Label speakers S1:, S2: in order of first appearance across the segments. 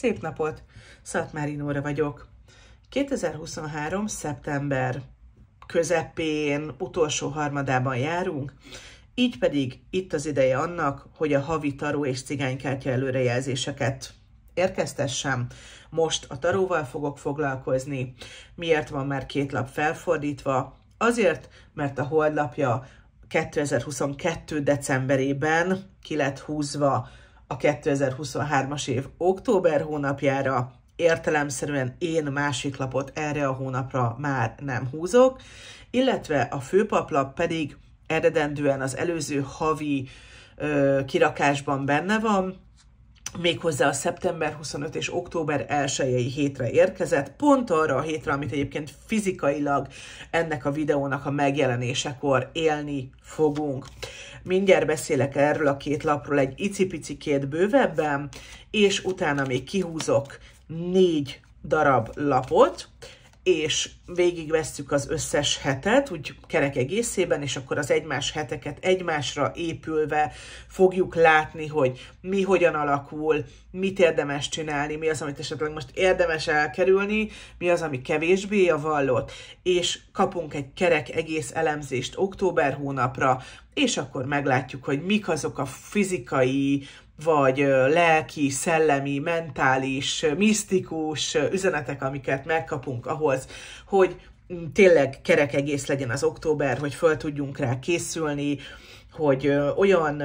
S1: Szép napot! Szatmári Nóra vagyok. 2023. szeptember közepén, utolsó harmadában járunk, így pedig itt az ideje annak, hogy a havi taró és cigánykártya előrejelzéseket érkeztessem. Most a taróval fogok foglalkozni. Miért van már két lap felfordítva? Azért, mert a holdlapja 2022. decemberében ki lett húzva a 2023-as év október hónapjára, értelemszerűen én másik lapot erre a hónapra már nem húzok, illetve a főpaplap pedig eredendően az előző havi ö, kirakásban benne van, méghozzá a szeptember 25 és október 1-i hétre érkezett, pont arra a hétre, amit egyébként fizikailag ennek a videónak a megjelenésekor élni fogunk. Mindjárt beszélek erről a két lapról egy icipicikét bővebben, és utána még kihúzok négy darab lapot, és végigvesszük az összes hetet, úgy kerek egészében, és akkor az egymás heteket egymásra épülve fogjuk látni, hogy mi hogyan alakul, mit érdemes csinálni, mi az, amit esetleg most érdemes elkerülni, mi az, ami kevésbé a vallott, és kapunk egy kerek egész elemzést október hónapra, és akkor meglátjuk, hogy mik azok a fizikai, vagy lelki, szellemi, mentális, misztikus üzenetek, amiket megkapunk ahhoz, hogy tényleg kerek egész legyen az október, hogy föl tudjunk rá készülni, hogy olyan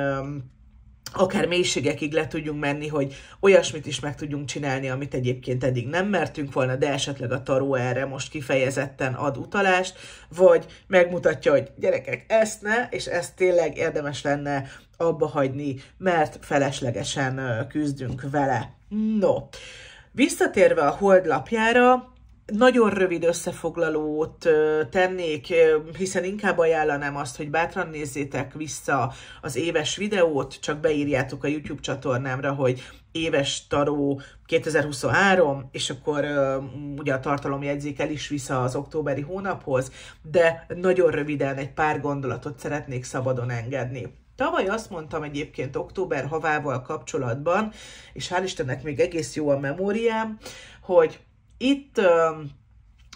S1: akár mélységekig le tudjunk menni, hogy olyasmit is meg tudjunk csinálni, amit egyébként eddig nem mertünk volna, de esetleg a taró erre most kifejezetten ad utalást, vagy megmutatja, hogy gyerekek, ezt ne, és ezt tényleg érdemes lenne abba hagyni, mert feleslegesen küzdünk vele. No, visszatérve a holdlapjára, nagyon rövid összefoglalót tennék, hiszen inkább ajánlanám azt, hogy bátran nézzétek vissza az éves videót, csak beírjátok a YouTube csatornámra, hogy éves taró 2023, és akkor ugye a tartalomjegyzék el is vissza az októberi hónaphoz, de nagyon röviden egy pár gondolatot szeretnék szabadon engedni. Tavaly azt mondtam egyébként október havával kapcsolatban, és hál' Istennek még egész jó a memóriám, hogy itt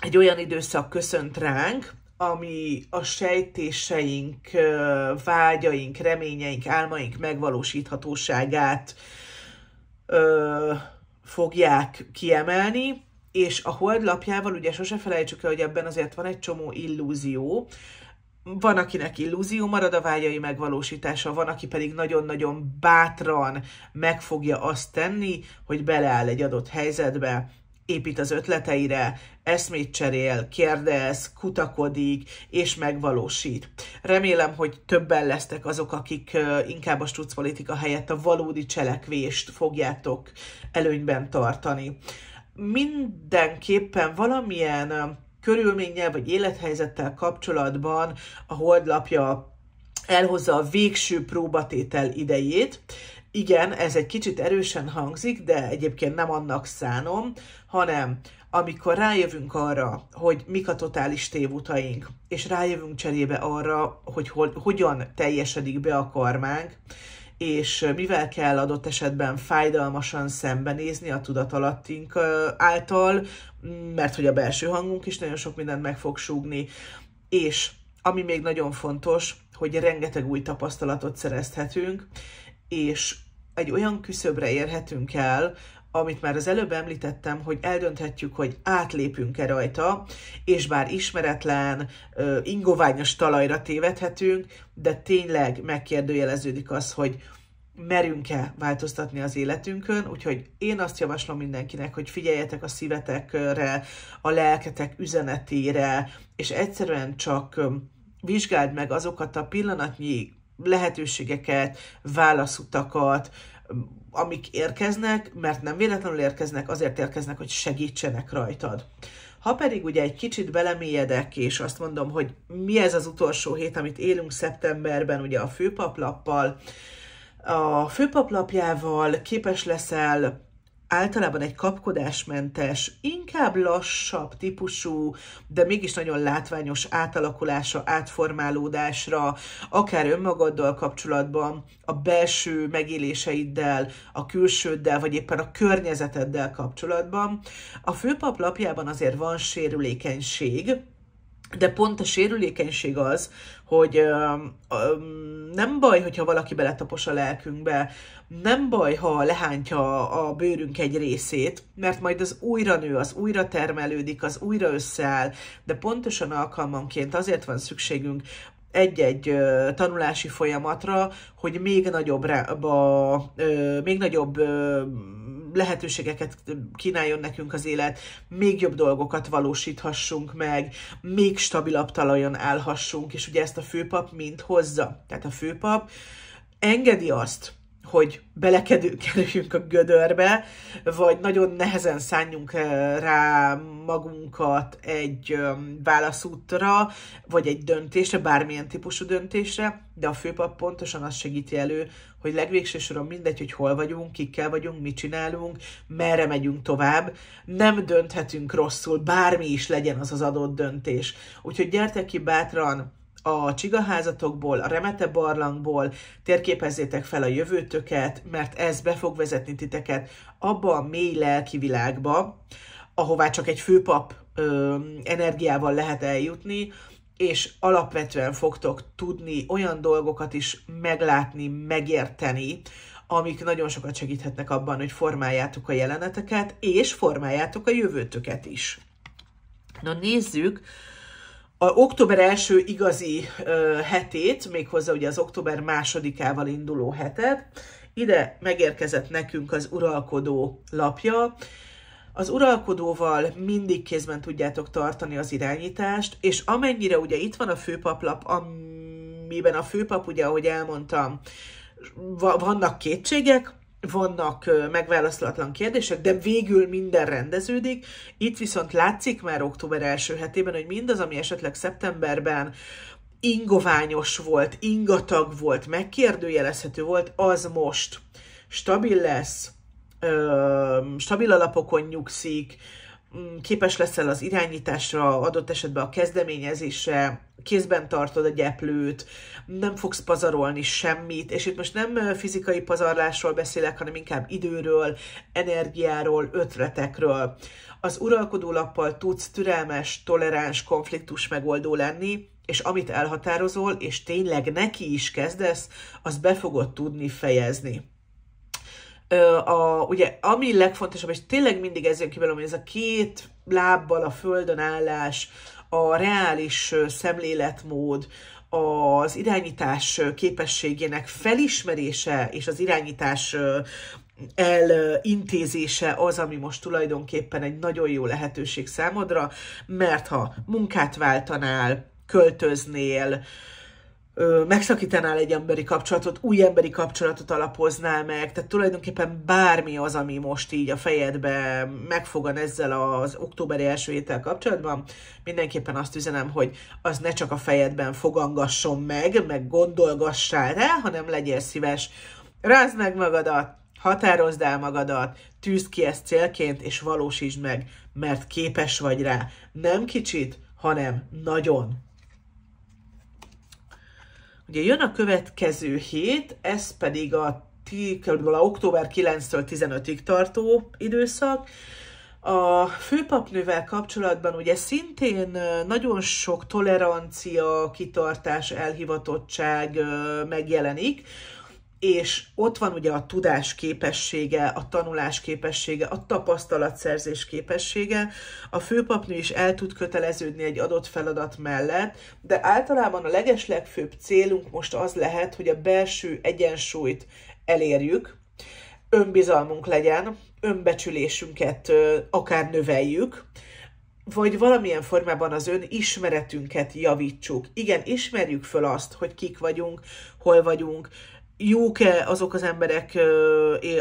S1: egy olyan időszak köszönt ránk, ami a sejtéseink, vágyaink, reményeink, álmaink megvalósíthatóságát fogják kiemelni, és a holdlapjával ugye sose felejtsük el, hogy ebben azért van egy csomó illúzió, van, akinek illúzió marad a vágyai megvalósítása, van, aki pedig nagyon-nagyon bátran meg fogja azt tenni, hogy beleáll egy adott helyzetbe, épít az ötleteire, eszmét cserél, kérdez, kutakodik és megvalósít. Remélem, hogy többen lesztek azok, akik inkább a politika helyett a valódi cselekvést fogjátok előnyben tartani. Mindenképpen valamilyen körülménnyel vagy élethelyzettel kapcsolatban a holdlapja elhozza a végső próbatétel idejét, igen, ez egy kicsit erősen hangzik, de egyébként nem annak szánom, hanem amikor rájövünk arra, hogy mik a totális tévutaink, és rájövünk cserébe arra, hogy ho- hogyan teljesedik be a karmánk, és mivel kell adott esetben fájdalmasan szembenézni a tudatalattink által, mert hogy a belső hangunk is nagyon sok mindent meg fog súgni, és ami még nagyon fontos, hogy rengeteg új tapasztalatot szerezhetünk, és egy olyan küszöbre érhetünk el, amit már az előbb említettem, hogy eldönthetjük, hogy átlépünk-e rajta, és bár ismeretlen, ingoványos talajra tévedhetünk, de tényleg megkérdőjeleződik az, hogy merünk-e változtatni az életünkön, úgyhogy én azt javaslom mindenkinek, hogy figyeljetek a szívetekre, a lelketek üzenetére, és egyszerűen csak vizsgáld meg azokat a pillanatnyi lehetőségeket, válaszutakat, amik érkeznek, mert nem véletlenül érkeznek, azért érkeznek, hogy segítsenek rajtad. Ha pedig ugye egy kicsit belemélyedek, és azt mondom, hogy mi ez az utolsó hét, amit élünk szeptemberben, ugye a főpaplappal, a főpaplapjával képes leszel általában egy kapkodásmentes, inkább lassabb típusú, de mégis nagyon látványos átalakulása, átformálódásra, akár önmagaddal kapcsolatban, a belső megéléseiddel, a külsőddel, vagy éppen a környezeteddel kapcsolatban. A főpap lapjában azért van sérülékenység, de pont a sérülékenység az, hogy nem baj, hogyha valaki beletapos a lelkünkbe, nem baj, ha lehántja a bőrünk egy részét, mert majd az újra nő, az újra termelődik, az újra összeáll, de pontosan alkalmanként azért van szükségünk egy-egy tanulási folyamatra, hogy még nagyobb, rába, még nagyobb lehetőségeket kínáljon nekünk az élet, még jobb dolgokat valósíthassunk meg, még stabilabb talajon állhassunk, és ugye ezt a főpap mind hozza. Tehát a főpap engedi azt, hogy belekerüljünk a gödörbe, vagy nagyon nehezen szálljunk eh, rá magunkat egy válaszútra, vagy egy döntésre, bármilyen típusú döntésre, de a főpap pontosan azt segíti elő, hogy legvégső soron mindegy, hogy hol vagyunk, kikkel vagyunk, mit csinálunk, merre megyünk tovább, nem dönthetünk rosszul, bármi is legyen az az adott döntés. Úgyhogy gyertek ki bátran a csigaházatokból, a remete barlangból, térképezzétek fel a jövőtöket, mert ez be fog vezetni titeket abba a mély lelki világba, ahová csak egy főpap ö, energiával lehet eljutni, és alapvetően fogtok tudni olyan dolgokat is meglátni, megérteni, amik nagyon sokat segíthetnek abban, hogy formáljátok a jeleneteket, és formáljátok a jövőtöket is. Na nézzük, a október első igazi ö, hetét, méghozzá ugye az október másodikával induló hetet, ide megérkezett nekünk az uralkodó lapja. Az uralkodóval mindig kézben tudjátok tartani az irányítást, és amennyire ugye itt van a főpaplap, amiben a főpap ugye, ahogy elmondtam, vannak kétségek, vannak megválaszolatlan kérdések, de végül minden rendeződik. Itt viszont látszik már október első hetében, hogy mindaz, ami esetleg szeptemberben ingoványos volt, ingatag volt, megkérdőjelezhető volt, az most stabil lesz, stabil alapokon nyugszik, Mm, képes leszel az irányításra, adott esetben a kezdeményezésre, kézben tartod a gyeplőt, nem fogsz pazarolni semmit, és itt most nem fizikai pazarlásról beszélek, hanem inkább időről, energiáról, ötletekről. Az uralkodó lappal tudsz türelmes, toleráns, konfliktus megoldó lenni, és amit elhatározol, és tényleg neki is kezdesz, az be fogod tudni fejezni. Ö, a, ugye, ami legfontosabb, és tényleg mindig ki belőle, hogy ez a két lábbal a földön állás, a reális szemléletmód, az irányítás képességének felismerése és az irányítás elintézése az, ami most tulajdonképpen egy nagyon jó lehetőség számodra, mert ha munkát váltanál, költöznél, megszakítanál egy emberi kapcsolatot, új emberi kapcsolatot alapoznál meg, tehát tulajdonképpen bármi az, ami most így a fejedbe megfogan ezzel az októberi első héttel kapcsolatban, mindenképpen azt üzenem, hogy az ne csak a fejedben fogangasson meg, meg gondolgassál rá, hanem legyél szíves, rázd meg magadat, határozd el magadat, tűzd ki ezt célként, és valósítsd meg, mert képes vagy rá. Nem kicsit, hanem nagyon. Ugye jön a következő hét, ez pedig a a október 9-től 15-ig tartó időszak. A főpapnővel kapcsolatban ugye szintén nagyon sok tolerancia, kitartás, elhivatottság megjelenik, és ott van ugye a tudás képessége, a tanulás képessége, a tapasztalatszerzés képessége. A főpapnő is el tud köteleződni egy adott feladat mellett, de általában a legeslegfőbb célunk most az lehet, hogy a belső egyensúlyt elérjük, önbizalmunk legyen, önbecsülésünket akár növeljük, vagy valamilyen formában az ön ismeretünket javítsuk. Igen, ismerjük föl azt, hogy kik vagyunk, hol vagyunk, jók-e azok az emberek,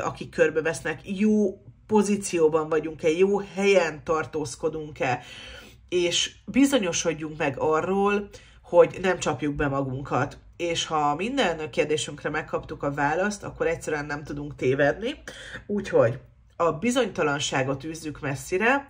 S1: akik körbevesznek, jó pozícióban vagyunk-e, jó helyen tartózkodunk-e, és bizonyosodjunk meg arról, hogy nem csapjuk be magunkat. És ha minden kérdésünkre megkaptuk a választ, akkor egyszerűen nem tudunk tévedni. Úgyhogy a bizonytalanságot űzzük messzire,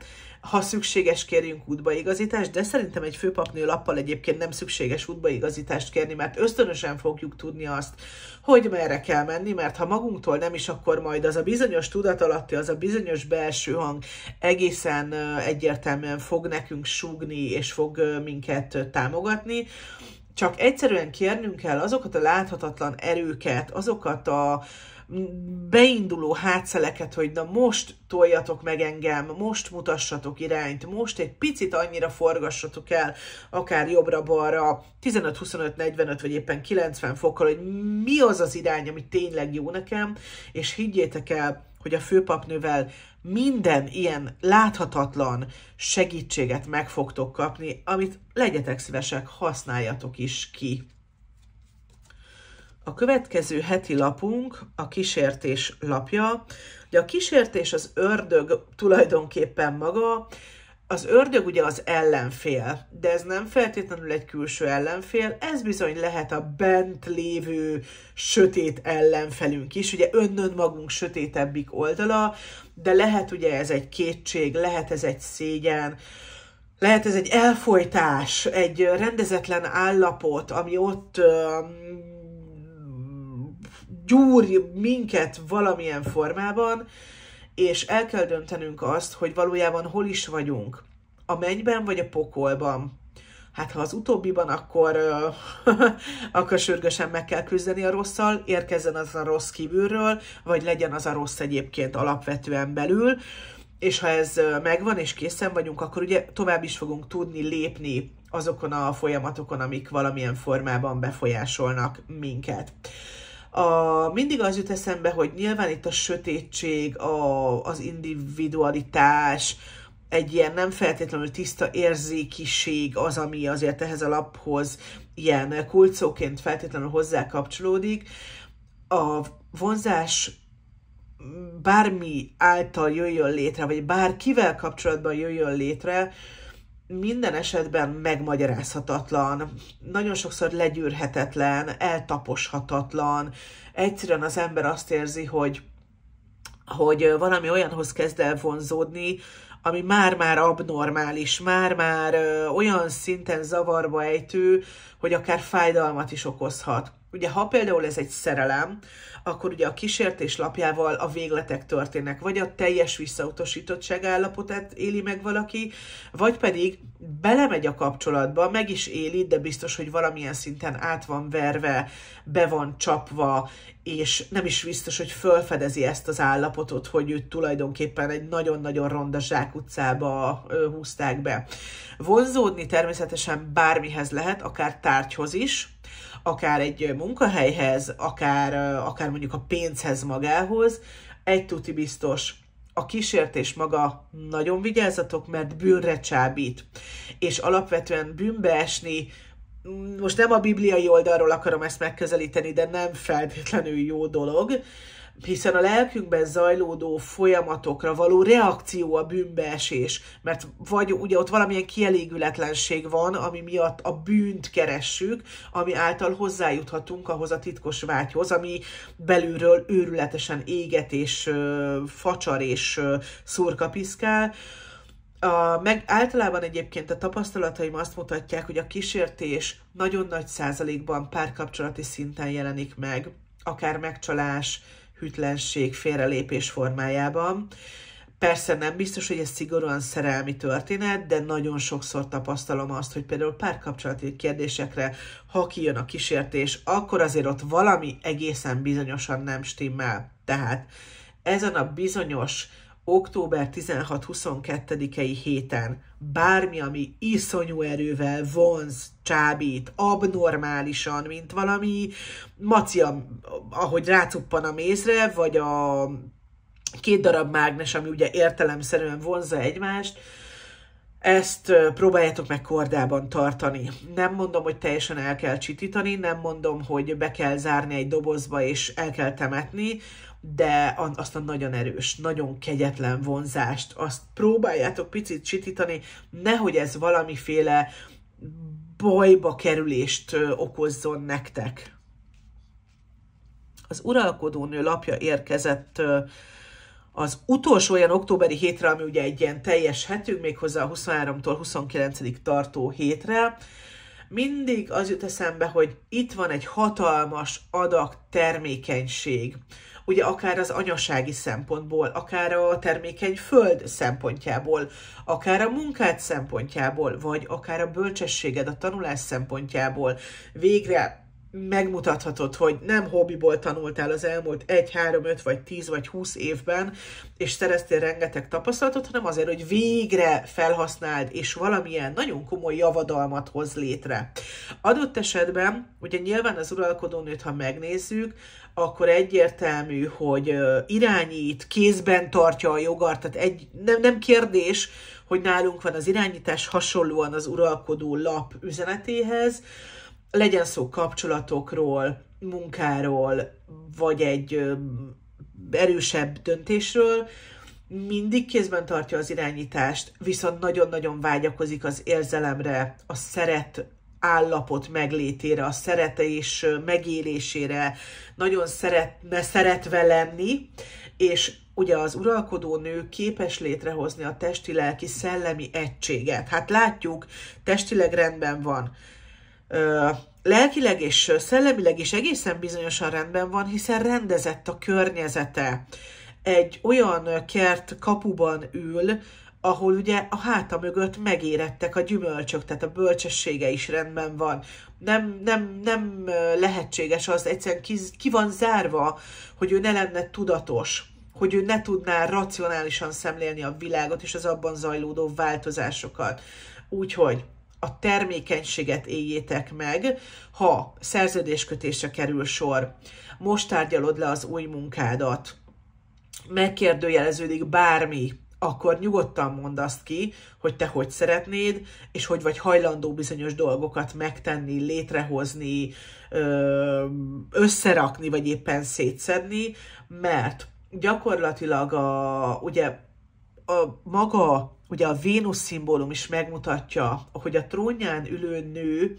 S1: ha szükséges, kérjünk útbaigazítást, de szerintem egy főpapnő lappal egyébként nem szükséges útbaigazítást kérni, mert ösztönösen fogjuk tudni azt, hogy merre kell menni, mert ha magunktól nem is, akkor majd az a bizonyos tudat alatti, az a bizonyos belső hang egészen egyértelműen fog nekünk súgni, és fog minket támogatni. Csak egyszerűen kérnünk kell azokat a láthatatlan erőket, azokat a, beinduló hátszeleket, hogy na most toljatok meg engem, most mutassatok irányt, most egy picit annyira forgassatok el, akár jobbra-balra, 15, 25, 45 vagy éppen 90 fokkal, hogy mi az az irány, ami tényleg jó nekem, és higgyétek el, hogy a főpapnővel minden ilyen láthatatlan segítséget meg fogtok kapni, amit legyetek szívesek, használjatok is ki. A következő heti lapunk a kísértés lapja. Ugye a kísértés az ördög tulajdonképpen maga, az ördög ugye az ellenfél, de ez nem feltétlenül egy külső ellenfél, ez bizony lehet a bent lévő sötét ellenfelünk is, ugye önnön magunk sötétebbik oldala, de lehet ugye ez egy kétség, lehet ez egy szégyen, lehet ez egy elfolytás, egy rendezetlen állapot, ami ott gyúrj minket valamilyen formában, és el kell döntenünk azt, hogy valójában hol is vagyunk. A mennyben vagy a pokolban. Hát ha az utóbbiban, akkor, akkor sürgősen meg kell küzdeni a rosszal, érkezzen az a rossz kívülről, vagy legyen az a rossz egyébként alapvetően belül, és ha ez megvan és készen vagyunk, akkor ugye tovább is fogunk tudni lépni azokon a folyamatokon, amik valamilyen formában befolyásolnak minket. A, mindig az jut eszembe, hogy nyilván itt a sötétség, a, az individualitás, egy ilyen nem feltétlenül tiszta érzékiség az, ami azért ehhez a laphoz ilyen kulcóként feltétlenül hozzá kapcsolódik. A vonzás bármi által jöjjön létre, vagy bárkivel kapcsolatban jöjjön létre, minden esetben megmagyarázhatatlan, nagyon sokszor legyűrhetetlen, eltaposhatatlan. Egyszerűen az ember azt érzi, hogy, hogy valami olyanhoz kezd el vonzódni, ami már-már abnormális, már-már olyan szinten zavarba ejtő, hogy akár fájdalmat is okozhat. Ugye, ha például ez egy szerelem, akkor ugye a kísértés lapjával a végletek történnek, vagy a teljes visszautasítottság állapotát éli meg valaki, vagy pedig belemegy a kapcsolatba, meg is éli, de biztos, hogy valamilyen szinten át van verve, be van csapva, és nem is biztos, hogy fölfedezi ezt az állapotot, hogy őt tulajdonképpen egy nagyon-nagyon ronda zsákutcába húzták be. Vonzódni természetesen bármihez lehet, akár tárgyhoz is, akár egy munkahelyhez, akár, akár mondjuk a pénzhez magához, egy tuti biztos, a kísértés maga nagyon vigyázzatok, mert bűnre csábít. És alapvetően bűnbe esni, most nem a bibliai oldalról akarom ezt megközelíteni, de nem feltétlenül jó dolog, hiszen a lelkünkben zajlódó folyamatokra való reakció a bűnbeesés, mert vagy ugye ott valamilyen kielégületlenség van, ami miatt a bűnt keressük, ami által hozzájuthatunk ahhoz a titkos vágyhoz, ami belülről őrületesen éget és ö, facsar és ö, szurkapiszkál, a, meg általában egyébként a tapasztalataim azt mutatják, hogy a kísértés nagyon nagy százalékban párkapcsolati szinten jelenik meg, akár megcsalás, hűtlenség, félrelépés formájában. Persze nem biztos, hogy ez szigorúan szerelmi történet, de nagyon sokszor tapasztalom azt, hogy például párkapcsolati kérdésekre, ha kijön a kísértés, akkor azért ott valami egészen bizonyosan nem stimmel. Tehát ezen a bizonyos október 16-22-i héten bármi, ami iszonyú erővel vonz, csábít, abnormálisan, mint valami macia, ahogy rácuppan a mézre, vagy a két darab mágnes, ami ugye értelemszerűen vonzza egymást, ezt próbáljátok meg kordában tartani. Nem mondom, hogy teljesen el kell csitítani, nem mondom, hogy be kell zárni egy dobozba és el kell temetni, de azt a nagyon erős, nagyon kegyetlen vonzást, azt próbáljátok picit csitítani, nehogy ez valamiféle bajba kerülést okozzon nektek. Az uralkodónő lapja érkezett az utolsó olyan októberi hétre, ami ugye egy ilyen teljes hetünk, méghozzá a 23-tól 29-ig tartó hétre, mindig az jut eszembe, hogy itt van egy hatalmas adag termékenység. Ugye akár az anyasági szempontból, akár a termékeny föld szempontjából, akár a munkád szempontjából, vagy akár a bölcsességed, a tanulás szempontjából. Végre megmutathatod, hogy nem hobbiból tanultál az elmúlt 1, 3, 5 vagy 10 vagy 20 évben, és szereztél rengeteg tapasztalatot, hanem azért, hogy végre felhasználd, és valamilyen nagyon komoly javadalmat hoz létre. Adott esetben, ugye nyilván az uralkodónőt, ha megnézzük, akkor egyértelmű, hogy irányít, kézben tartja a jogart, tehát egy, nem, nem kérdés, hogy nálunk van az irányítás hasonlóan az uralkodó lap üzenetéhez, legyen szó kapcsolatokról, munkáról, vagy egy erősebb döntésről, mindig kézben tartja az irányítást, viszont nagyon-nagyon vágyakozik az érzelemre, a szeret állapot meglétére, a szeretés megélésére, nagyon szeretne szeretve lenni, és ugye az uralkodó nő képes létrehozni a testi-lelki szellemi egységet. Hát látjuk, testileg rendben van, lelkileg és szellemileg is egészen bizonyosan rendben van, hiszen rendezett a környezete. Egy olyan kert kapuban ül, ahol ugye a háta mögött megérettek a gyümölcsök, tehát a bölcsessége is rendben van. Nem, nem, nem lehetséges az, egyszerűen ki, ki van zárva, hogy ő ne lenne tudatos, hogy ő ne tudná racionálisan szemlélni a világot és az abban zajlódó változásokat. Úgyhogy a termékenységet éljétek meg, ha szerződéskötésre kerül sor. Most tárgyalod le az új munkádat. Megkérdőjeleződik bármi, akkor nyugodtan mondd azt ki, hogy te hogy szeretnéd, és hogy vagy hajlandó bizonyos dolgokat megtenni, létrehozni, összerakni, vagy éppen szétszedni, mert gyakorlatilag a, ugye a maga, ugye a Vénusz szimbólum is megmutatja, hogy a trónján ülő nő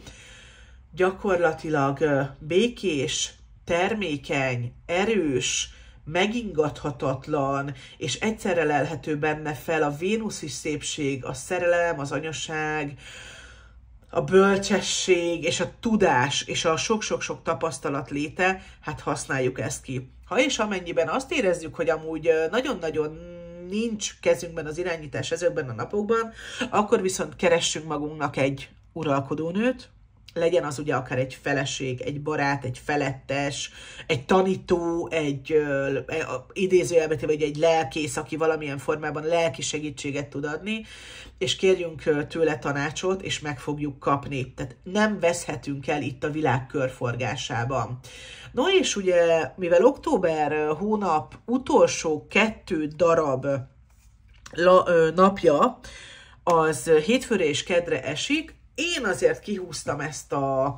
S1: gyakorlatilag békés, termékeny, erős, megingathatatlan, és egyszerre lelhető benne fel a vénuszi szépség, a szerelem, az anyaság, a bölcsesség, és a tudás, és a sok-sok-sok tapasztalat léte, hát használjuk ezt ki. Ha és amennyiben azt érezzük, hogy amúgy nagyon-nagyon nincs kezünkben az irányítás ezekben a napokban, akkor viszont keressünk magunknak egy uralkodónőt, legyen az ugye akár egy feleség, egy barát, egy felettes, egy tanító, egy ö, vagy e, egy lelkész, aki valamilyen formában lelki segítséget tud adni, és kérjünk tőle tanácsot, és meg fogjuk kapni. Tehát nem veszhetünk el itt a világ körforgásában. No és ugye, mivel október hónap utolsó kettő darab la, ö, napja, az hétfőre és kedre esik, én azért kihúztam ezt a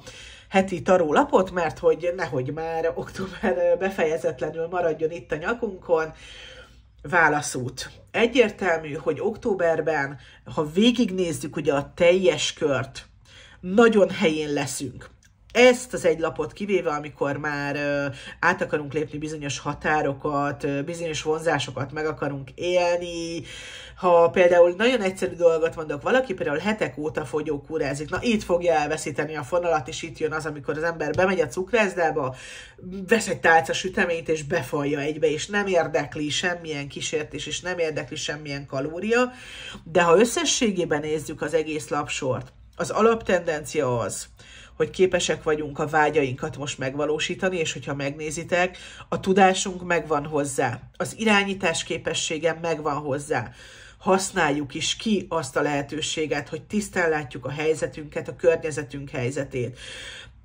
S1: heti tarólapot, mert hogy nehogy már október befejezetlenül maradjon itt a nyakunkon, válaszút. Egyértelmű, hogy októberben, ha végignézzük ugye a teljes kört, nagyon helyén leszünk ezt az egy lapot kivéve, amikor már át akarunk lépni bizonyos határokat, bizonyos vonzásokat meg akarunk élni, ha például nagyon egyszerű dolgot mondok, valaki például hetek óta fogyókúrázik, na itt fogja elveszíteni a fonalat, és itt jön az, amikor az ember bemegy a cukrászdába, vesz egy tálca süteményt, és befalja egybe, és nem érdekli semmilyen kísértés, és nem érdekli semmilyen kalória, de ha összességében nézzük az egész lapsort, az alaptendencia az, hogy képesek vagyunk a vágyainkat most megvalósítani, és hogyha megnézitek, a tudásunk megvan hozzá, az irányítás képessége megvan hozzá használjuk is ki azt a lehetőséget, hogy tisztán látjuk a helyzetünket, a környezetünk helyzetét.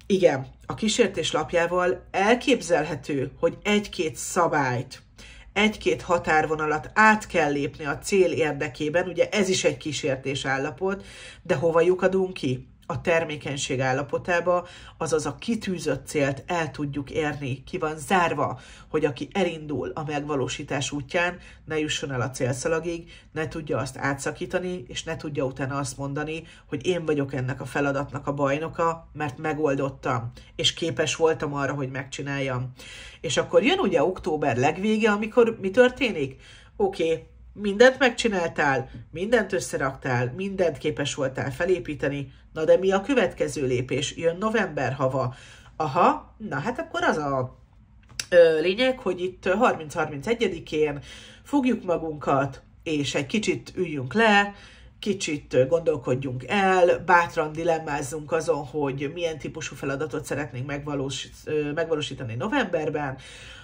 S1: Igen, a kísértés lapjával elképzelhető, hogy egy-két szabályt, egy-két határvonalat át kell lépni a cél érdekében, ugye ez is egy kísértés állapot, de hova lyukadunk ki? a termékenység állapotába, azaz a kitűzött célt el tudjuk érni. Ki van zárva, hogy aki elindul a megvalósítás útján, ne jusson el a célszalagig, ne tudja azt átszakítani, és ne tudja utána azt mondani, hogy én vagyok ennek a feladatnak a bajnoka, mert megoldottam, és képes voltam arra, hogy megcsináljam. És akkor jön ugye október legvége, amikor mi történik? Oké, okay, mindent megcsináltál, mindent összeraktál, mindent képes voltál felépíteni, na de mi a következő lépés? Jön november hava. Aha, na hát akkor az a ö, lényeg, hogy itt 30-31-én fogjuk magunkat, és egy kicsit üljünk le, kicsit gondolkodjunk el, bátran dilemmázzunk azon, hogy milyen típusú feladatot szeretnénk megvalós, megvalósítani novemberben,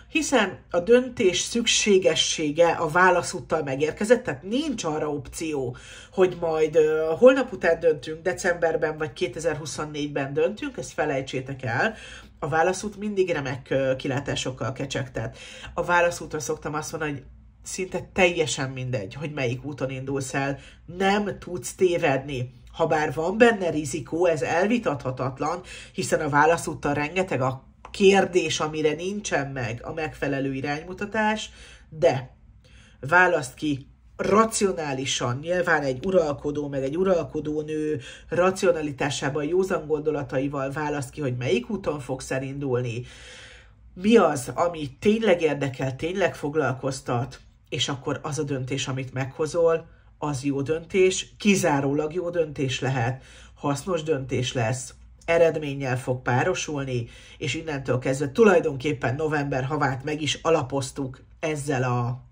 S1: hiszen a döntés szükségessége a válaszúttal megérkezett, tehát nincs arra opció, hogy majd holnap után döntünk, decemberben vagy 2024-ben döntünk, ezt felejtsétek el, a válaszút mindig remek kilátásokkal kecsegtet. A válaszútra szoktam azt mondani, hogy szinte teljesen mindegy, hogy melyik úton indulsz el, nem tudsz tévedni. Habár van benne rizikó, ez elvitathatatlan, hiszen a válaszúttal rengeteg a kérdés, amire nincsen meg a megfelelő iránymutatás, de választ ki racionálisan, nyilván egy uralkodó meg egy uralkodónő racionalitásában, józan gondolataival választ ki, hogy melyik úton fogsz elindulni, mi az, ami tényleg érdekel, tényleg foglalkoztat, és akkor az a döntés, amit meghozol, az jó döntés, kizárólag jó döntés lehet, hasznos döntés lesz, eredménnyel fog párosulni, és innentől kezdve tulajdonképpen november havát meg is alapoztuk ezzel a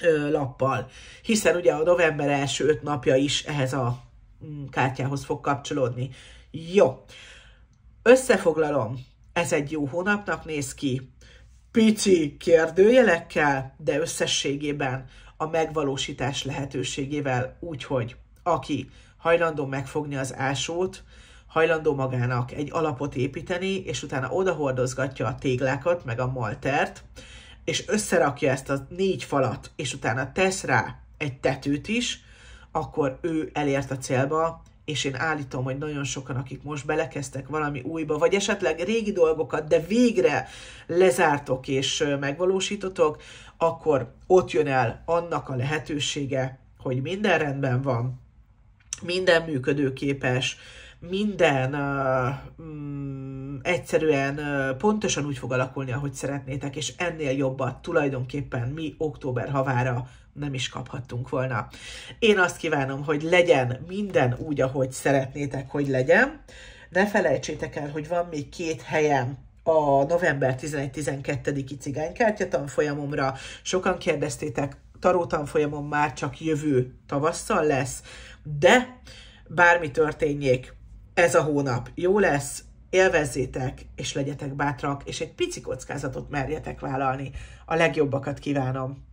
S1: ö, lappal, hiszen ugye a november első öt napja is ehhez a mm, kártyához fog kapcsolódni. Jó, összefoglalom, ez egy jó hónapnak néz ki, pici kérdőjelekkel, de összességében a megvalósítás lehetőségével, úgyhogy aki hajlandó megfogni az ásót, hajlandó magának egy alapot építeni, és utána odahordozgatja a téglákat, meg a maltert, és összerakja ezt a négy falat, és utána tesz rá egy tetőt is, akkor ő elért a célba, és én állítom, hogy nagyon sokan, akik most belekezdtek valami újba, vagy esetleg régi dolgokat, de végre lezártok és megvalósítotok, akkor ott jön el annak a lehetősége, hogy minden rendben van, minden működőképes, minden uh, egyszerűen uh, pontosan úgy fog alakulni, ahogy szeretnétek, és ennél jobbat tulajdonképpen mi október havára nem is kaphattunk volna. Én azt kívánom, hogy legyen minden úgy, ahogy szeretnétek, hogy legyen. Ne felejtsétek el, hogy van még két helyem a november 11-12-i cigánykártya tanfolyamomra. Sokan kérdeztétek, taró tanfolyamom már csak jövő tavasszal lesz, de bármi történjék, ez a hónap jó lesz, élvezzétek, és legyetek bátrak, és egy pici kockázatot merjetek vállalni. A legjobbakat kívánom!